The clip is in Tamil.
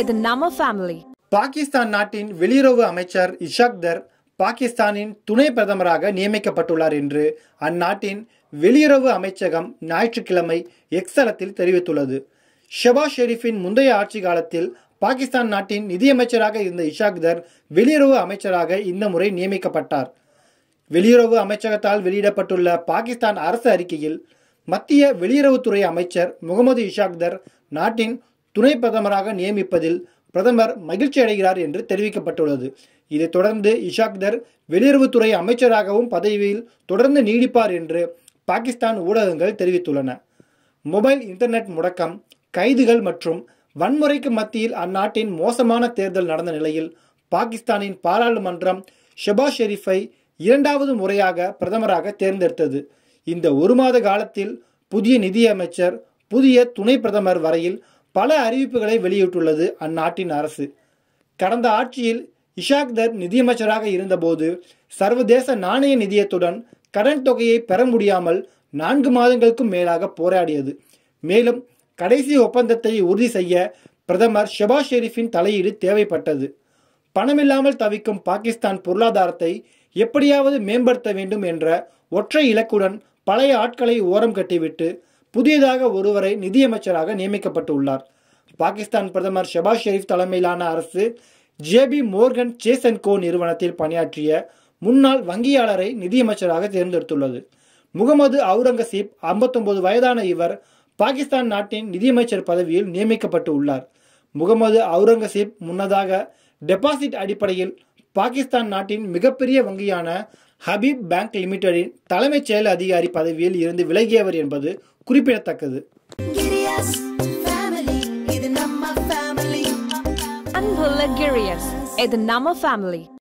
இது நம்ம ஃபேமிலி பாகிஸ்தான் நாட்டின் வெளியுறவு அமைச்சர் இஷாக்தர் பாகிஸ்தானின் துணை பிரதமராக நியமிக்கப்பட்டுள்ளார் என்று அந்நாட்டின் வெளியுறவு அமைச்சகம் ஞாயிற்றுக்கிழமை எக்ஸலத்தில் தெரிவித்துள்ளது ஷபாஸ் ஷெரீஃபின் முந்தைய ஆட்சி காலத்தில் பாகிஸ்தான் நாட்டின் நிதியமைச்சராக இருந்த இஷாக்தர் வெளியுறவு அமைச்சராக இந்த முறை நியமிக்கப்பட்டார் வெளியுறவு அமைச்சகத்தால் வெளியிடப்பட்டுள்ள பாகிஸ்தான் அரசு அறிக்கையில் மத்திய வெளியுறவுத்துறை அமைச்சர் முகமது இஷாக்தர் நாட்டின் துணை பிரதமராக நியமிப்பதில் பிரதமர் மகிழ்ச்சி அடைகிறார் என்று தெரிவிக்கப்பட்டுள்ளது இதைத் தொடர்ந்து இஷாக்தர் வெளியுறவுத்துறை அமைச்சராகவும் பதவியில் தொடர்ந்து நீடிப்பார் என்று பாகிஸ்தான் ஊடகங்கள் தெரிவித்துள்ளன மொபைல் இன்டர்நெட் முடக்கம் கைதுகள் மற்றும் வன்முறைக்கு மத்தியில் அந்நாட்டின் மோசமான தேர்தல் நடந்த நிலையில் பாகிஸ்தானின் பாராளுமன்றம் ஷெபாஸ் ஷெரீஃபை இரண்டாவது முறையாக பிரதமராக தேர்ந்தெடுத்தது இந்த ஒரு மாத காலத்தில் புதிய நிதியமைச்சர் புதிய துணை பிரதமர் வரையில் பல அறிவிப்புகளை வெளியிட்டுள்ளது அந்நாட்டின் அரசு கடந்த ஆட்சியில் இஷாக்தர் நிதியமைச்சராக இருந்தபோது சர்வதேச நாணய நிதியத்துடன் கடன் தொகையை பெற முடியாமல் நான்கு மாதங்களுக்கும் மேலாக போராடியது மேலும் கடைசி ஒப்பந்தத்தை உறுதி செய்ய பிரதமர் ஷெபாஸ் ஷெரீஃபின் தலையீடு தேவைப்பட்டது பணமில்லாமல் தவிக்கும் பாகிஸ்தான் பொருளாதாரத்தை எப்படியாவது மேம்படுத்த வேண்டும் என்ற ஒற்றை இலக்குடன் பழைய ஆட்களை ஓரம் கட்டிவிட்டு புதியதாக ஒருவரை நிதியமைச்சராக நியமிக்கப்பட்டு உள்ளார் பாகிஸ்தான் பிரதமர் ஷபாஸ் ஷெரீப் தலைமையிலான அரசு JP Morgan Chase and Co நிறுவனத்தில் பணியாற்றிய முன்னாள் வங்கியாளரை நிதியமைச்சராக தேர்ந்தெடுத்துள்ளது முகமது அவுரங்கசீப் ஐம்பத்தொன்பது வயதான இவர் பாகிஸ்தான் நாட்டின் நிதியமைச்சர் பதவியில் நியமிக்கப்பட்டு உள்ளார் முகமது அவுரங்கசீப் முன்னதாக டெபாசிட் அடிப்படையில் பாகிஸ்தான் நாட்டின் மிகப்பெரிய வங்கியான ஹபீப் பேங்க் லிமிடெடின் தலைமைச் செயல் அதிகாரி பதவியில் இருந்து விலகியவர் என்பது குறிப்பிடத்தக்கது அன்புள்ள கிரியஸ் இது நம்ம ஃபேமிலி